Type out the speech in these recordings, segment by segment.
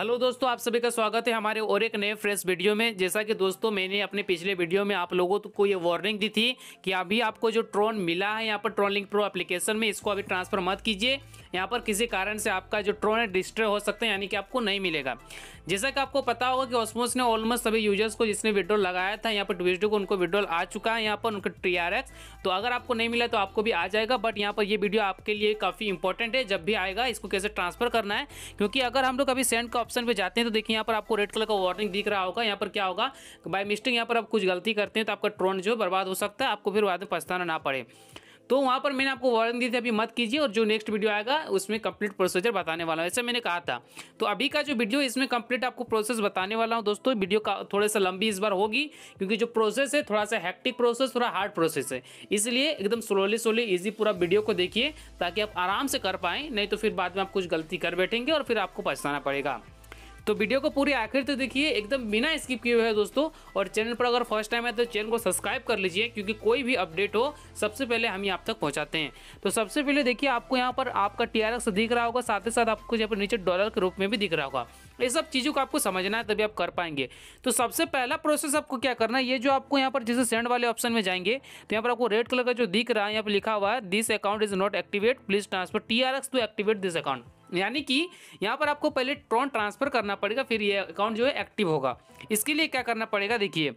hello दोस्तों आप सभी का स्वागत है हमारे और एक नए फ्रेश वीडियो में जैसा कि दोस्तों मैंने अपने पिछले वीडियो में आप लोगों को ये वार्निंग दी थी कि अभी आपको जो ट्रोन मिला है यहाँ पर ट्रोन लिंक प्रो एप्लीकेशन में इसको अभी ट्रांसफर मत कीजिए यहाँ पर किसी कारण से आपका जो ट्रोन है डिस्ट्रे हो सकता है यानी कि आपको नहीं मिलेगा जैसा कि आपको पता होगा कि ऑस्मोस ने ऑलमोस्ट सभी यूजर्स को जिसने विड्रॉल लगाया था यहाँ पर ट्यूजडे को उनको विड्रॉल आ चुका है यहाँ पर उनका टी तो अगर आपको नहीं मिला तो आपको भी आ जाएगा बट यहाँ पर ये वीडियो आपके लिए काफ़ी इंपॉर्टेंट है जब भी आएगा इसको कैसे ट्रांसफर करना है क्योंकि अगर हम लोग अभी सेंड का ऑप्शन पे जाते हैं तो देखिए यहाँ पर आपको रेड कलर का वार्निंग दिख रहा होगा यहाँ पर क्या होगा बाय मिस्टेक यहाँ पर आप कुछ गलती करते हैं तो आपका ट्रोन जो बर्बाद हो सकता है आपको फिर बाद में पछताना ना पड़े तो वहाँ पर मैंने आपको वार्निंग दी थी अभी मत कीजिए और जो नेक्स्ट वीडियो आएगा उसमें कंप्लीट प्रोसीजर बताने वाला हूँ ऐसे मैंने कहा था तो अभी का जो वीडियो इसमें कंप्लीट आपको प्रोसेस बताने वाला हूँ दोस्तों वीडियो का थोड़े सा लंबी इस बार होगी क्योंकि जो प्रोसेस है थोड़ा सा हैक्टिक प्रोसेस थोड़ा हार्ड प्रोसेस है इसलिए एकदम स्लोली स्लोली ईजी पूरा वीडियो को देखिए ताकि आप आराम से कर पाएँ नहीं तो फिर बाद में आप कुछ गलती कर बैठेंगे और फिर आपको पछताना पड़ेगा तो वीडियो को पूरी आखिर तक देखिए एकदम बिना स्किप किए हुए दोस्तों और चैनल पर अगर फर्स्ट टाइम है तो चैनल को सब्सक्राइब कर लीजिए क्योंकि कोई भी अपडेट हो सबसे पहले हम ही आप तक पहुंचाते हैं तो सबसे पहले देखिए आपको यहाँ पर आपका टी तो दिख रहा होगा साथ ही साथ आपको यहाँ पर नीचे डॉलर के रूप में भी दिख रहा होगा ये सब चीज़ों को आपको समझना है तभी आप कर पाएंगे तो सबसे पहला प्रोसेस आपको क्या करना है ये जो आपको यहाँ पर जैसे सेंड वाले ऑप्शन में जाएंगे तो यहाँ पर आपको रेड कलर का जो दिख रहा है यहाँ पर लिखा हुआ है this account is not activate please transfer T to activate this account यानी कि यहाँ पर आपको पहले ट्रॉन ट्रांसफ़र करना पड़ेगा फिर ये अकाउंट जो है एक्टिव होगा इसके लिए क्या करना पड़ेगा देखिए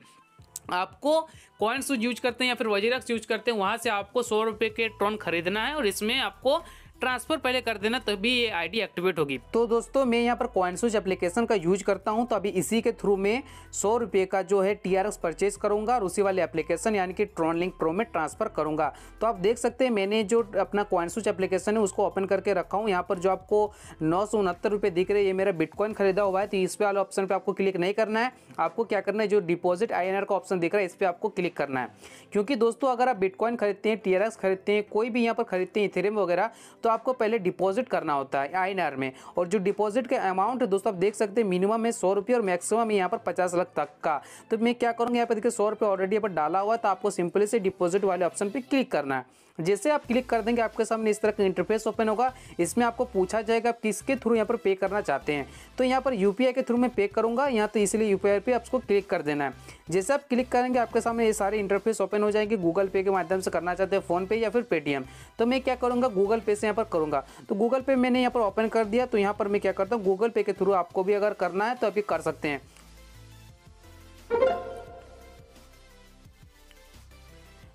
आपको कॉइन्स यूज करते हैं या फिर वजीरक्स यूज करते हैं वहाँ से आपको सौ रुपये के ट्रॉन खरीदना है और इसमें आपको ट्रांसफर पहले कर देना तभी ये डी एक्टिवेट होगी तो दोस्तों मैं यहाँ पर कॉइन स्विच एप्लीकेशन का यूज करता हूँ तो अभी इसी के थ्रू में सौ रुपये का जो है टी परचेज करूंगा और उसी वाले एप्लीकेशन यानी कि ट्रॉन लिंक प्रो में ट्रांसफर करूंगा तो आप देख सकते हैं मैंने जो अपना कॉइन स्विच एप्लीकेशन है उसको ओपन करके रखा हूँ यहाँ पर जो आपको नौ सौ उनहत्तर रुपये दिख रहे ये मेरा बिटकॉइन खरीदा हुआ है तो इस वाले ऑप्शन पर आपको क्लिक नहीं करना है आपको क्या करना है जो डिपॉजिट आई का ऑप्शन दिख रहा है इस पर आपको क्लिक करना है क्योंकि दोस्तों अगर आप बिटकॉइन खरीदते हैं टी खरीदते हैं कोई भी यहाँ पर खरीदते हैं इथेरियम वगैरह तो आपको पहले डिपॉजिट करना होता है आई में और जो डिपॉजिट का अमाउंट है दोस्तों आप देख सकते हैं मिनिमम है सौ रुपये और मैक्सिमम यहाँ पर पचास लाख तक का तो मैं क्या करूँगा यहाँ पर देखिए सौ रुपये ऑलरेडी यहाँ पर डाला हुआ है तो आपको सिंपली से डिपॉजिट वाले ऑप्शन पर क्लिक करना है जैसे आप क्लिक कर देंगे आपके सामने इस तरह का इंटरफेस ओपन होगा इसमें आपको पूछा जाएगा आप किसके थ्रू यहाँ पर पे करना चाहते हैं तो यहाँ पर यू के थ्रू मैं पे करूँगा यहाँ तो इसलिए यू पे आपको क्लिक कर देना है जैसे आप क्लिक करेंगे आपके सामने ये सारे इंटरफेस ओपन हो जाएंगे गूगल पे के माध्यम से करना चाहते हैं फ़ोनपे या फिर पेटीएम तो मैं क्या करूँगा गूगल पे से यहाँ पर करूँगा तो गूगल पे मैंने यहाँ पर ओपन कर दिया तो यहाँ पर मैं क्या करता हूँ गूगल पे के थ्रू आपको भी अगर करना है तो अभी कर सकते हैं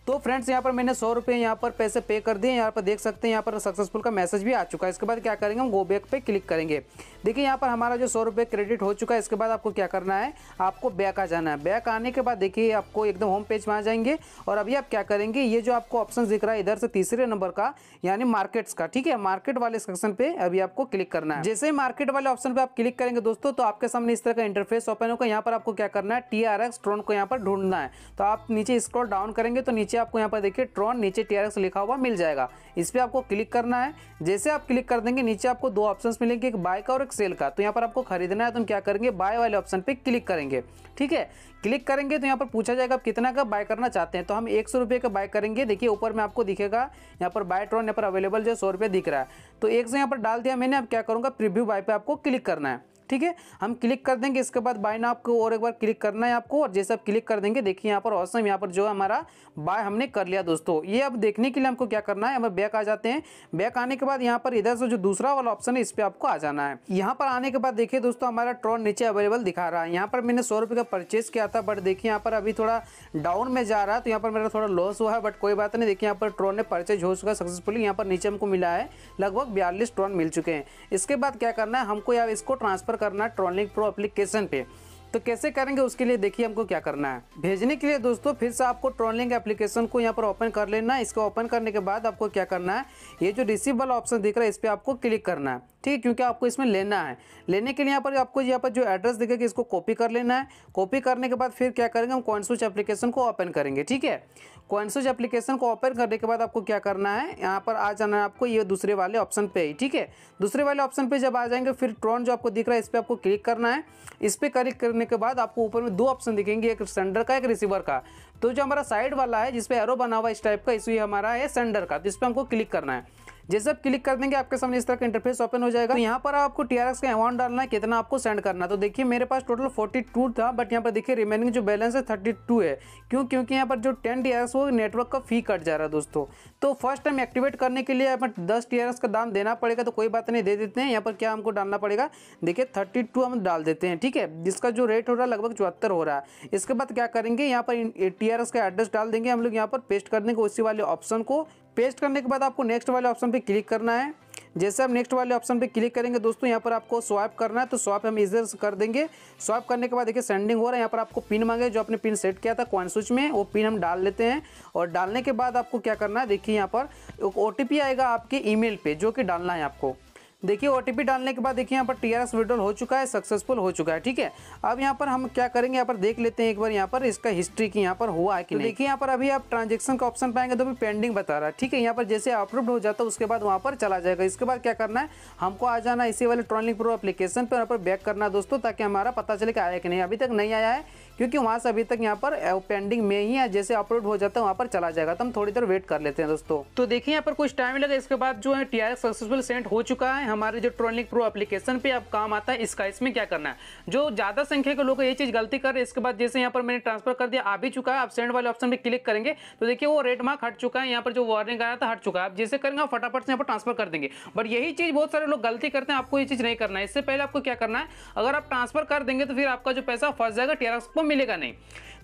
तो फ्रेंड्स यहाँ पर मैंने सौ रुपये यहाँ पर पैसे पे कर दिए यहाँ पर देख सकते हैं यहाँ पर सक्सेसफुल का मैसेज भी आ चुका है इसके बाद क्या करेंगे हम गो बैक पे क्लिक करेंगे देखिए यहाँ पर हमारा जो सौ रुपये क्रेडिट हो चुका है इसके बाद आपको क्या करना है आपको बैक आ जाना है बैक आने के बाद देखिए आपको एकदम होम पेज में आ जाएंगे और अभी आप क्या करेंगे ये जो आपको ऑप्शन दिख रहा है इधर से तीसरे नंबर का यानी मार्केट्स का ठीक है मार्केट वाले सेक्शन पे अभी आपको क्लिक करना है जैसे ही मार्केट वाले ऑप्शन पर आप क्लिक करेंगे दोस्तों तो आपके सामने इस तरह का इंटरफेस ओपन होगा यहाँ पर आपको क्या करना है टी आर एक्स ट्रोन को यहाँ पर ढूंढना है तो आप नीचे स्क्रॉल डाउन करेंगे तो नीचे आपको यहाँ पर देखिए ट्रॉन नीचे टी लिखा हुआ मिल जाएगा इस पर आपको क्लिक करना है जैसे आप क्लिक कर देंगे नीचे आपको दो ऑप्शन मिलेंगे एक बाय का और एक सेल का तो यहाँ पर आपको खरीदना है तो हम क्या करेंगे बाय वाले ऑप्शन पर क्लिक करेंगे ठीक है क्लिक करेंगे तो यहाँ पर पूछा जाएगा आप कितना का बाय करना चाहते हैं तो हम एक सौ रुपये का बाय करेंगे देखिए ऊपर में आपको दिखेगा यहाँ पर बाय ट्रॉन यहाँ पर अवेलेबल जो सौ रुपये दिख रहा है तो एक सौ यहाँ पर डाल दिया मैंने अब क्या करूँगा प्रिव्यू बाय पे आपको क्लिक करना है ठीक है हम क्लिक कर देंगे इसके बाद बाय नाव को और एक बार क्लिक करना है आपको और जैसे आप क्लिक कर देंगे देखिए यहाँ पर औसम यहाँ पर जो हमारा बाय हमने कर लिया दोस्तों ये अब देखने के लिए हमको क्या करना है हम बैक आ जाते हैं बैक आने के बाद यहाँ पर इधर से जो दूसरा वाला ऑप्शन है इस पर आपको आ जाना है यहाँ पर आने के बाद देखिए दोस्तों हमारा ट्रॉन नीचे अवेलेबल दिखा रहा है यहाँ पर मैंने सौ का परचेज किया था बट देखिए यहाँ पर अभी थोड़ा डाउन में जा रहा है तो यहाँ पर मेरा थोड़ा लॉस हुआ है बट कोई बात नहीं देखिए यहाँ पर ट्रॉन ने परचेज हो चुका है सक्सेसफुली यहाँ पर नीचे हमको मिला है लगभग बयालीस ट्रॉन मिल चुके हैं इसके बाद क्या करना है हमको यार इसको ट्रांसफर करना है ट्रॉलिंग प्रो एप्लीकेशन पे तो कैसे करेंगे उसके लिए देखिए हमको क्या करना है भेजने के लिए दोस्तों फिर से आपको ट्रॉलिंग एप्लीकेशन को यहाँ पर ओपन कर लेना है इसको ओपन करने के बाद आपको क्या करना है ये जो रिसीव वाला ऑप्शन दिख रहा है इस पर आपको क्लिक करना है ठीक है क्योंकि आपको इसमें लेना है लेने के लिए यहाँ पर आपको यहाँ पर जो एड्रेस दिखेगा इसको कॉपी कर लेना है कॉपी करने के बाद फिर क्या करेंगे हम कॉइन स्विच एप्लीकेशन को ओपन करेंगे ठीक है कॉइन स्विच एप्लीकेशन को ओपन करने के बाद आपको क्या करना है यहाँ पर आ जाना है आपको ये दूसरे वाले ऑप्शन पे ही ठीक है दूसरे वाले ऑप्शन पर जब आ जाएंगे फिर ट्रॉन जो आपको दिख रहा है इस पर आपको क्लिक करना है इस पर क्लिक करने के बाद आपको ऊपर में दो ऑप्शन दिखेंगे एक सेंडर का एक रिसीवर का तो जो हमारा साइड वाला है जिसपे एरो बना हुआ इस टाइप का इसी हमारा है सेंडर का तो इस पर हमको क्लिक करना है जैसे आप क्लिक कर देंगे आपके सामने इस तरह का इंटरफेस ओपन हो जाएगा तो यहाँ पर आपको टीआरएस का अमाउंट डालना है कितना आपको सेंड करना है तो देखिए मेरे पास टोटल 42 था बट यहाँ पर देखिए रिमेनिंग जो बैलेंस है 32 है क्यों क्योंकि यहाँ पर जो 10 टी वो नेटवर्क का फी कट जा रहा है दोस्तों तो फर्स्ट टाइम एक्टिवेट करने के लिए यहाँ दस टी का दाम देना पड़ेगा तो कोई बात नहीं दे देते हैं यहाँ पर क्या हमको डालना पड़ेगा देखिए थर्टी हम डाल देते हैं ठीक है जिसका जो रेट हो रहा है लगभग चौहत्तर हो रहा है इसके बाद क्या करेंगे यहाँ पर टीआरएस का एड्रेस डाल देंगे हम लोग यहाँ पर पेस्ट कर देंगे उसी वाले ऑप्शन को पेस्ट करने के बाद आपको नेक्स्ट वाले ऑप्शन पे क्लिक करना है जैसे आप नेक्स्ट वाले ऑप्शन पे क्लिक करेंगे दोस्तों यहाँ पर आपको स्वाइप करना है तो स्वाइप हम इधर से कर देंगे स्वाइप करने के बाद देखिए सेंडिंग हो रहा है यहाँ पर आपको पिन मांगे जो आपने पिन सेट किया था क्वान स्विच में वो पिन हम डाल लेते हैं और डालने के बाद आपको क्या करना है देखिए यहाँ पर ओ आएगा आपके ई पे जो कि डालना है आपको देखिए ओ डालने के बाद देखिए यहाँ पर टी आर विड्रॉल हो चुका है सक्सेसफुल हो चुका है ठीक है अब यहाँ पर हम क्या करेंगे यहाँ पर देख लेते हैं एक बार यहाँ पर इसका हिस्ट्री की यहाँ पर हुआ है कि तो देखिए यहाँ पर अभी आप ट्रांजेक्शन का ऑप्शन पाएंगे तो भी पेंडिंग बता रहा है ठीक है यहाँ पर जैसे अप्रूव हो जाता है उसके बाद वहाँ पर चला जाएगा इसके बाद क्या करना है हमको आ जाना इसी वाले ट्रॉनिक प्रो अपलीकेशन पर यहाँ पर बैक करना दोस्तों ताकि हमारा पता चले कि आया कि नहीं अभी तक नहीं आया है क्योंकि वहाँ से अभी तक यहाँ पर पेंडिंग में ही है जैसे अपलोड हो जाता है वहाँ पर चला जाएगा तो हम थोड़ी देर वेट कर लेते हैं दोस्तों तो देखिए यहाँ पर कुछ टाइम लगा इसके बाद जो है टी सक्सेसफुल सेंड हो चुका है हमारे जो ट्रोलिंग प्रो एप्लीकेशन पे अब काम आता है इसका इसमें क्या करना है जो ज़्यादा संख्या के लोग ये चीज़ गलती कर रहे हैं इसके बाद जैसे यहाँ पर मैंने ट्रांसफर कर दिया आ भी चुका है आप सेंड वाले ऑप्शन पर क्लिक करेंगे तो देखिए वो रेड मार्क हट चुका है यहाँ पर जो वार्निंग आया था हट चुका है आप जैसे करेंगे फटाफट से यहाँ पर ट्रांसफर कर देंगे बट यही चीज़ बहुत सारे लोग गलती करते हैं आपको ये चीज़ नहीं करना है इससे पहले आपको क्या करना है अगर आप ट्रांसफर कर देंगे तो फिर आपका जो पैसा फंस जाएगा टी को मिलेगा नहीं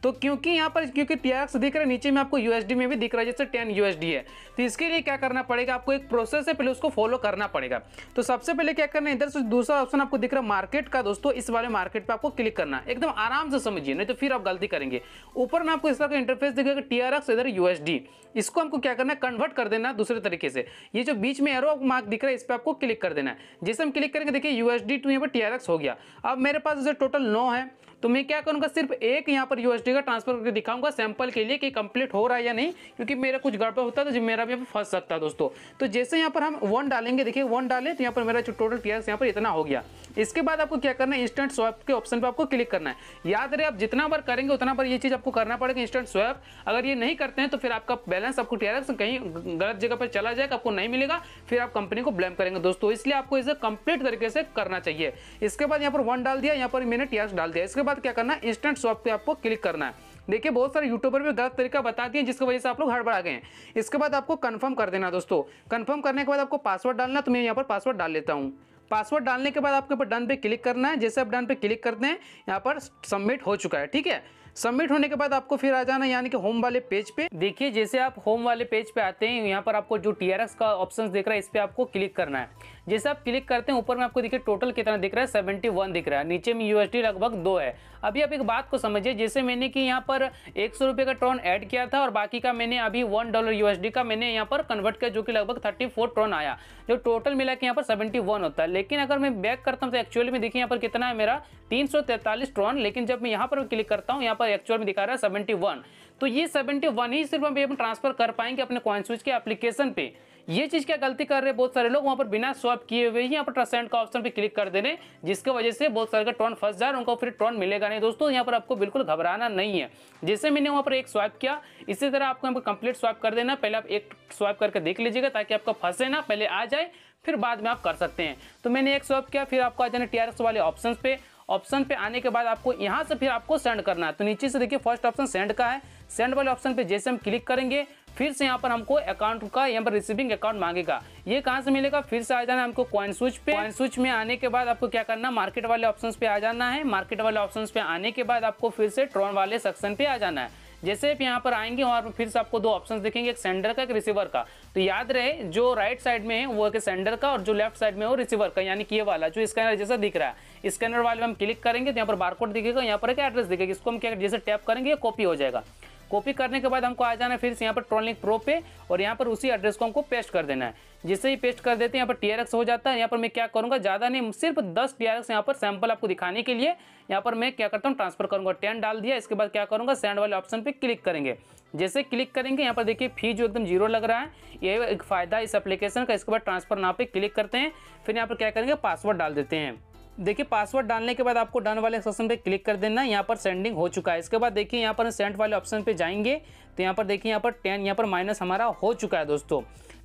तो क्योंकि यहाँ पर क्योंकि टीआरएक्स दिख रहा है नीचे में आपको यूएसडी में भी दिख रहा है जैसे टेन यूएसडी है तो इसके लिए क्या करना पड़ेगा आपको एक प्रोसेस है पहले उसको फॉलो करना पड़ेगा तो सबसे पहले क्या करना है इधर से दूसरा ऑप्शन आपको दिख रहा है मार्केट का दोस्तों इस वाले मार्केट पर आपको क्लिक करना एकदम आराम से समझिए नहीं तो फिर आप गलती करेंगे ऊपर में आपको इस तरह का इंटरफेस दिखेगा टीआरएक्स इधर यूएसडी इसको हमको क्या करना है कन्वर्ट कर देना दूसरे तरीके से ये जो बीच में एरो मार्क दिख रहा है इस पर आपको क्लिक कर देना है जैसे हम क्लिक करेंगे देखिए यूएसडी टू यहाँ पर टीआरएक्स हो गया अब मेरे पास टोटल नौ है तो मैं क्या करूँगा सिर्फ एक यहाँ पर यूएसडी का ट्रांसफर करके दिखाऊंगा सैंपल के लिए कि कंप्लीट हो रहा है या नहीं क्योंकि मेरा कुछ गड़बड़ होता है तो मेरा भी फंस सकता है दोस्तों तो जैसे यहाँ पर हम वन डालेंगे देखिए वन डालें तो यहाँ पर मेरा जो टोटल टी यहाँ पर इतना हो गया इसके बाद आपको क्या करना है इंस्टेंट स्वैप के ऑप्शन पर आपको क्लिक करना है याद रहे आप जितना बार करेंगे उतना बार ये चीज़ आपको करना पड़ेगा इंस्टेंट स्वैप अगर ये नहीं करते हैं तो फिर आपका बैलेंस आपको टी कहीं गलत जगह पर चला जाएगा आपको नहीं मिलेगा फिर आप कंपनी को ब्लेम करेंगे दोस्तों इसलिए आपको इसे कंप्लीट तरीके से करना चाहिए इसके बाद यहाँ पर वन डाल दिया यहाँ पर मैंने टी डाल दिया इसके बाद बाद क्या करना है इंस्टेंट शॉप पे आपको क्लिक करना है देखिए बहुत सारे यूट्यूबर भी गलत तरीका बता दिए जिसकी वजह से आप लोग हड़बड़ा गए हैं इसके बाद आपको कन्फर्म कर देना दोस्तों कन्फर्म करने के बाद आपको पासवर्ड डालना है तो मैं यहाँ पर पासवर्ड डाल लेता हूँ पासवर्ड डालने के बाद आपके ऊपर डन पे क्लिक करना है जैसे आप डन पे क्लिक करते हैं यहाँ पर सबमिट हो चुका है ठीक है सबमिट होने के बाद आपको फिर आ जाना यानी कि होम वाले पेज पे देखिए जैसे आप होम वाले पेज पे आते हैं यहाँ पर आपको जो टी का ऑप्शन दिख रहा है इस पर आपको क्लिक करना है जैसे आप क्लिक करते हैं ऊपर में आपको देखिए टोटल कितना दिख रहा है सेवेंटी वन दिख रहा है नीचे में यूएसडी लगभग दो है अभी आप एक बात को समझिए जैसे मैंने कि यहाँ पर एक सौ रुपये का ट्रॉन ऐड किया था और बाकी का मैंने अभी वन डॉलर यूएसडी का मैंने यहाँ पर कन्वर्ट किया जो कि लगभग थर्टी फोर ट्रॉन आया जो टोटल मिला के यहाँ पर सेवेंटी वन होता है लेकिन अगर मैं बैक करता हूँ तो एक्चुअली में देखिए यहाँ पर कितना है मेरा तीन सौ ट्रॉन लेकिन जब मैं यहाँ पर क्लिक करता हूँ यहाँ पर पर एक्चुअल में दिखा रहा है सेवेंटी तो ये सेवेंटी ही सिर्फ हम ट्रांसफर कर पाएंगे अपने कॉइन स्विच के एप्लीकेशन पे ये चीज क्या गलती कर रहे हैं बहुत सारे लोग वहाँ पर बिना स्वैप किए हुए ही यहाँ पर ट्रसेंट का ऑप्शन पे क्लिक कर देने जिसके वजह से बहुत सारे का टॉन फंस जा रहा है उनको फिर टॉन मिलेगा नहीं दोस्तों यहाँ पर आपको बिल्कुल घबराना नहीं है जैसे मैंने वहाँ पर एक स्वाइप किया इसी तरह आपको यहाँ पर कंप्लीट स्वाइप कर देना पहले आप एक स्वाइप करके देख लीजिएगा ताकि आपका फंसे ना पहले आ जाए फिर बाद में आप कर सकते हैं तो मैंने एक स्वैप किया फिर आपको आ जाना टी वाले ऑप्शन पे ऑप्शन पे आने के बाद आपको यहाँ से फिर आपको सेंड करना है तो नीचे से देखिए फर्स्ट ऑप्शन सेंड का है सेंड वाले ऑप्शन पे जैसे हम क्लिक करेंगे फिर से यहाँ पर हमको अकाउंट का यहाँ पर रिसीविंग अकाउंट मांगेगा ये कहाँ से मिलेगा फिर से आ जाना हमको कॉइन स्विच पे कॉइन स्विच में आने के बाद आपको क्या करना मार्केट वाले ऑप्शन पे आ जाना है मार्केट वाले ऑप्शन पे आने के बाद आपको फिर से ट्रॉन वाले सेक्शन पे आ जाना है जैसे आप यहाँ पर आएंगे वहाँ पर फिर से आपको दो ऑप्शन दिखेंगे एक सेंडर का एक रिसीवर का तो याद रहे जो राइट साइड में है वो एक सेंडर का और जो लेफ्ट साइड में वो रिसीवर का यानी कि ये वाला जो स्कैनर जैसा दिख रहा है स्कैनर वाले में हम क्लिक करेंगे तो यहाँ पर बारकोड दिखेगा यहाँ पर एक एड्रेस दिखेगा इसको हम क्या जैसे टैप करेंगे ये कॉपी हो जाएगा कॉपी करने के बाद हमको आ जाना है फिर से यहाँ पर ट्रोलिंग प्रो पे और यहाँ पर उसी एड्रेस को हमको पेस्ट कर देना है जिससे ही पेस्ट कर देते हैं यहाँ पर टीआरएक्स हो जाता है यहाँ पर मैं क्या करूँगा ज़्यादा नहीं सिर्फ दस टीआरएक्स यहाँ पर सैम्पल आपको दिखाने के लिए यहाँ पर मैं क्या करता हूँ ट्रांसफर करूँगा टेन डाल दिया इसके बाद क्या करूँगा सेंड वाले ऑप्शन पर क्लिक करेंगे जैसे क्लिक करेंगे यहाँ पर देखिए फी जो एकदम जीरो लग रहा है ये एक फ़ायदा इस अप्लीकेशन का इसके बाद ट्रांसफर नाव पे क्लिक करते हैं फिर यहाँ पर क्या करेंगे पासवर्ड डाल देते हैं देखिए पासवर्ड डालने के बाद आपको डन वाले सेक्शन पे क्लिक कर देना यहाँ पर सेंडिंग हो चुका है इसके बाद देखिए यहाँ पर सेंट वाले ऑप्शन पे जाएंगे तो यहाँ पर देखिए यहाँ पर टेन यहाँ पर माइनस हमारा हो चुका है दोस्तों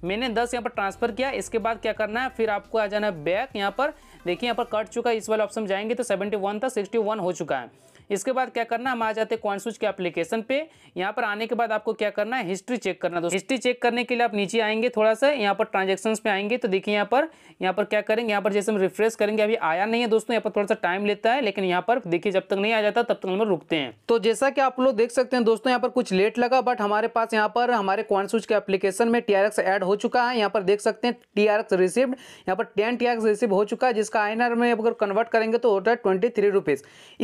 मैंने दस यहाँ पर ट्रांसफर किया इसके बाद क्या करना है फिर आपको आ जाना है बैक यहाँ पर देखिए यहाँ पर कट चुका है इस वाले ऑप्शन जाएंगे तो सेवेंटी वन था सिक्सटी वन हो चुका है इसके बाद क्या करना हम आ जाते हैं कॉइन स्विच के एप्लीकेशन पे यहाँ पर आने के बाद आपको क्या करना है हिस्ट्री चेक करना दोस्तों हिस्ट्री चेक करने के लिए आप नीचे आएंगे थोड़ा सा यहाँ पर ट्रांजेक्शन पे आएंगे तो देखिए यहाँ पर यहाँ पर क्या करेंगे यहाँ पर जैसे हम रिफ्रेश करेंगे अभी आया नहीं है दोस्तों यहाँ पर थोड़ा सा टाइम लेता है लेकिन यहाँ पर देखिए जब तक नहीं आ जाता तब तक हम रुकते हैं तो जैसा कि आप लोग देख सकते हैं दोस्तों यहाँ पर कुछ लेट लगा बट हमारे पास यहाँ पर हमारे कॉइन स्विच के एप्लीकेशन में टीआरएक्स एड हो चुका है यहाँ पर देख सकते हैं टीआरएक्स रिसीव यहाँ पर टेन टी रिसिव हो चुका है जिसका आई में अगर कन्वर्ट करेंगे तो होता है ट्वेंटी थ्री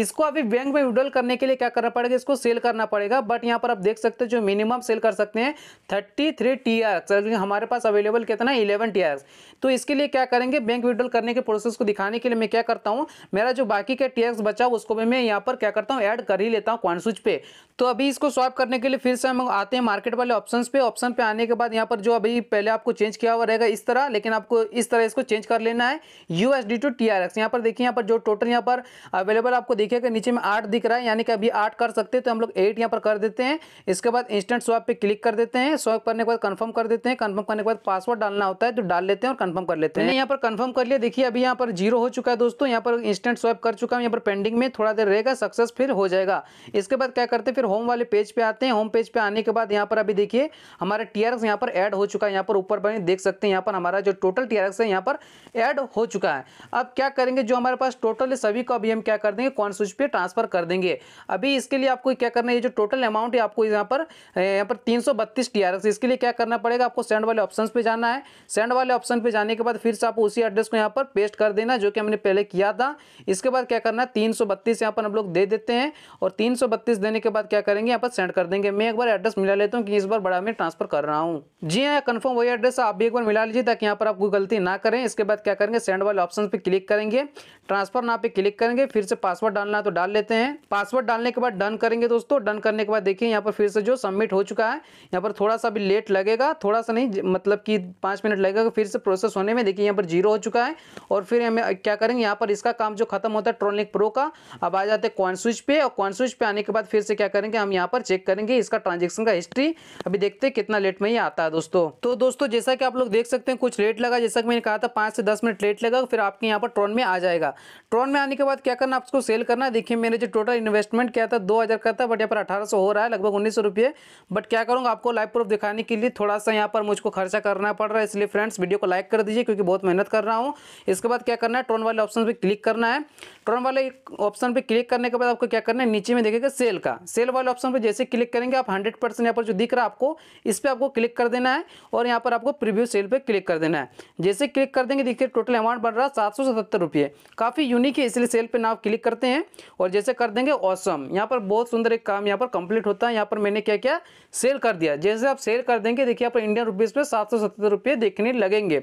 इसको अभी बैंक में विड्रॉल करने के लिए क्या करना पड़ेगा इसको सेल करना पड़ेगा बट यहाँ पर आप देख सकते हैं जो मिनिमम सेल कर सकते हैं थर्टी थ्री टी आर हमारे पास अवेलेबल कितना इलेवन टी आर तो इसके लिए क्या करेंगे बैंक विड्रॉल करने के प्रोसेस को दिखाने के लिए मैं क्या करता हूँ मेरा जो बाकी का टी बचा उसको भी मैं यहाँ पर क्या करता हूँ ऐड कर ही लेता हूँ क्वानसूच पे तो अभी इसको स्वाप करने के लिए फिर से हम आते हैं मार्केट वाले ऑप्शन पे ऑप्शन पे आने के बाद यहाँ पर जो अभी पहले आपको चेंज किया हुआ रहेगा इस तरह लेकिन आपको इस तरह इसको चेंज कर लेना है USD to T R X यहाँ पर देखिए यहाँ पर जो टोटल यहाँ पर अवेलेबल आपको देखिएगा नीचे में आठ दिख रहा है यानी कि अभी आठ कर सकते हैं तो हम लोग एट यहाँ पर कर देते हैं इसके बाद इंस्टेंट स्वाप पे क्लिक कर देते हैं स्वाप करने के बाद कन्फर्म कर देते हैं कन्फर्म करने के बाद पासवर्ड डालना होता है तो डाल लेते हैं और कन्फर्म कर लेते हैं यहाँ पर कन्फर्म कर लिया देखिए अभी यहाँ पर जीरो हो चुका है दोस्तों यहाँ पर इंस्टेंट स्वाप कर चुका है यहाँ पर पेंडिंग में थोड़ा देर रहेगा सक्सेस फिर हो जाएगा इसके बाद क्या करते हैं फिर होम वाले पेज पे आते हैं होम पेज पे आने के बाद यहाँ पर अभी देखिए हमारे टी यहाँ पर एड हो चुका है यहाँ पर ऊपर बने देख सकते हैं यहाँ पर हमारा जो टोटल टी है यहाँ पर एड हो चुका है अब क्या करेंगे जो हमारे पास टोटल सभी को अभी हम क्या कर देंगे कौन स्विच पे ट्रांसफर कर देंगे अभी इसके लिए आपको क्या करना है ये जो टोटल अमाउंट है आपको यहाँ पर यहाँ पर तीन सौ बत्तीस टी आर एस इसके लिए क्या करना पड़ेगा आपको सेंड वाले ऑप्शन पर जाना है सेंड वाले ऑप्शन पर जाने के बाद फिर से आप उसी एड्रेस को यहाँ पर पेस्ट कर देना जो कि हमने पहले किया था इसके बाद क्या करना है तीन सौ बत्तीस यहाँ पर हम लोग दे देते हैं और तीन सौ बत्तीस देने के बाद क्या करेंगे यहाँ पर सेंड कर देंगे मैं एक बार एड्रेस मिला लेता हूँ कि इस बार बड़ा मैं ट्रांसफर कर रहा हूँ जी हाँ कन्फर्म वही एड्रेस आप भी एक बार मिला लीजिए ताकि यहाँ पर आपको गलती ना करें इसके बाद क्या करेंगे सेंड वाले ऑप्शन पर क्लिक करेंगे ट्रांसफर ना पे क्लिक करेंगे फिर से पासवर्ड डालना है तो डाल लेते हैं पासवर्ड डालने के बाद डन करेंगे दोस्तों डन करने के बाद देखिए यहाँ पर फिर से जो सबमिट हो चुका है यहाँ पर थोड़ा सा भी लेट लगेगा थोड़ा सा नहीं मतलब कि पाँच मिनट लगेगा फिर से प्रोसेस होने में देखिए यहाँ पर जीरो हो चुका है और फिर हमें क्या करेंगे यहाँ पर इसका काम जो खत्म होता है ट्रॉनिक प्रो का अब आ जाते हैं कॉन स्विच पे और कॉन स्विच पे आने के बाद फिर से क्या करेंगे हम यहाँ पर चेक करेंगे इसका ट्रांजेक्शन का हिस्ट्री अभी देखते हैं कितना लेट में ही आता है दोस्तों तो दोस्तों जैसा कि आप लोग देख सकते हैं कुछ लेट लगा जैसा कि मैंने कहा था पाँच से दस मिनट लेट लगा फिर आपके यहाँ पर ट्रोन में आ जाएगा ट्रॉन में आने के बाद क्या करना आपको सेल करना है देखिए मैंने जो टोटल इन्वेस्टमेंट क्या था दो का था बट यहाँ पर अठारह हो रहा है लगभग उन्नीस रुपये बट क्या करूँगा आपको लाइव प्रूफ दिखाने के लिए थोड़ा सा यहाँ पर मुझको खर्चा करना पड़ रहा है इसलिए फ्रेंड्स वीडियो को लाइक कर दीजिए क्योंकि बहुत मेहनत कर रहा हूँ इसके बाद क्या करना है ट्रोन वाले ऑप्शन पर क्लिक करना है ट्रोन वाले ऑप्शन पर क्लिक करने के बाद आपको क्या करना है नीचे में देखेगा सेल का सेल वाले ऑप्शन पर जैसे क्लिक करेंगे आप हंड्रेड परसेंट पर जो दिख रहा है आपको इस पर आपको क्लिक कर देना है और यहाँ पर आपको प्रीव्यू सेल पर क्लिक कर देना है जैसे क्लिक कर देंगे देखिए टोटल अमाउंट बढ़ रहा है सात सौ सतहत्तर रुपये काफ़ी यूनिक है इसलिए सेल पे नाम क्लिक करते हैं और जैसे कर देंगे ऑसम यहाँ पर बहुत सुंदर एक काम यहाँ पर कंप्लीट होता है यहाँ पर मैंने क्या किया सेल कर दिया जैसे आप सेल कर देंगे देखिए यहाँ पर इंडियन रुपीज़ पे सात सौ देखने लगेंगे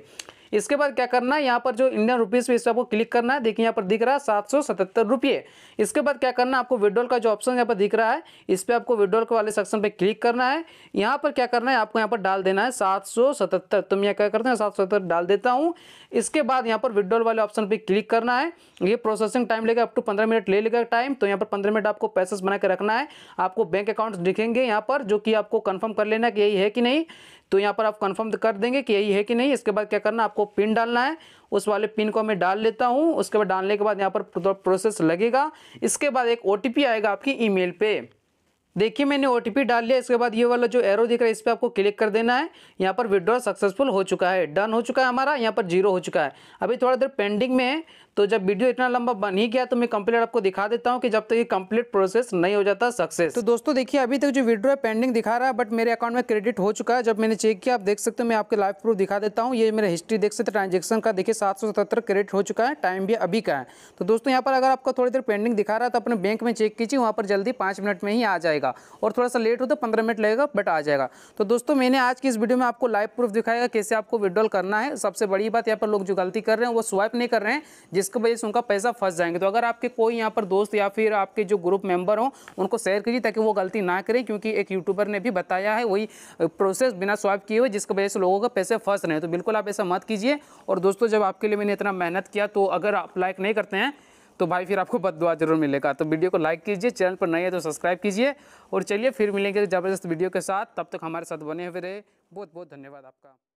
इसके बाद क्या करना है यहाँ पर जो इंडियन रुपीज़ पे इस आपको क्लिक करना है देखिए यहाँ पर दिख रहा है सात सौ सतहत्तर रुपये इसके बाद क्या करना है आपको विड्रॉल का जो ऑप्शन यहाँ पर दिख रहा है इस पर आपको विड्रॉल वाले सेक्शन पर क्लिक करना है यहाँ पर क्या करना है आपको यहाँ पर डाल देना है सात सौ सतहत्तर तो मैं क्या करते हैं सात सौ सतहत्तर डाल देता हूँ इसके बाद यहाँ पर विड्रॉल वाले ऑप्शन पर क्लिक करना है ये प्रोसेसिंग टाइम लेगा अप टू पंद्रह मिनट ले लेगा टाइम तो यहाँ पर पंद्रह मिनट आपको पैसे बना के रखना है आपको बैंक अकाउंट्स दिखेंगे यहाँ पर जो कि आपको कन्फर्म कर लेना कि यही है कि नहीं तो यहाँ पर आप कन्फर्म तो कर देंगे कि यही है कि नहीं इसके बाद क्या करना आपको पिन डालना है उस वाले पिन को मैं डाल लेता हूँ उसके बाद डालने के बाद यहाँ पर प्रोसेस लगेगा इसके बाद एक ओ आएगा आपकी ई मेल देखिए मैंने ओ डाल लिया इसके बाद ये वाला जो एरो दिख रहा है इस पर आपको क्लिक कर देना है यहाँ पर विड्रॉ सक्सेसफुल हो चुका है डन हो चुका है हमारा यहाँ पर जीरो हो चुका है अभी थोड़ा देर पेंडिंग में है तो जब वीडियो इतना लंबा बन ही गया तो मैं कंप्लीट आपको दिखा देता हूँ कि जब तक ये कंप्लीट प्रोसेस नहीं हो जाता सक्सेस तो दोस्तों देखिए अभी तक जो वीडियो है पेंडिंग दिखा रहा है बट मेरे अकाउंट में क्रेडिट हो चुका है जब मैंने चेक किया आप देख सकते हो मैं आपके लाइव प्रूफ दिखा देता हूँ ये मेरा हिस्ट्री देख सकते ट्रांजेक्शन का देखिए सात क्रेडिट हो चुका है टाइम भी अभी का है तो दोस्तों यहाँ पर अगर आपका थोड़ी देर पेंडिंग दिखा रहा है तो अपने बैंक में चेक कीजिए वहाँ पर जल्दी पाँच मिनट में ही आ जाएगा और थोड़ा सा लेट हो तो पंद्रह मिनट लगेगा बट आ जाएगा तो दोस्तों मैंने आज की इस वीडियो में आपको लाइव प्रूफ दिखाएगा कैसे आपको विड्रॉल करना है सबसे बड़ी बात यहाँ पर लोग जो गलती कर रहे हैं वो स्वाइप नहीं कर रहे हैं जिसकी वजह से उनका पैसा फंस जाएंगे तो अगर आपके कोई यहाँ पर दोस्त या फिर आपके जो ग्रुप मेंबर हों उनको शेयर कीजिए ताकि वो गलती ना करें क्योंकि एक यूट्यूबर ने भी बताया है वही प्रोसेस बिना स्वाप किए हुए जिसकी वजह से लोगों का पैसे फंस रहे हैं तो बिल्कुल आप ऐसा मत कीजिए और दोस्तों जब आपके लिए मैंने इतना मेहनत किया तो अगर आप लाइक नहीं करते हैं तो भाई फिर आपको बद दुआ जरूर मिलेगा तो वीडियो को लाइक कीजिए चैनल पर नए है तो सब्सक्राइब कीजिए और चलिए फिर मिलेंगे ज़बरदस्त वीडियो के साथ तब तक हमारे साथ बने हुए रहे बहुत बहुत धन्यवाद आपका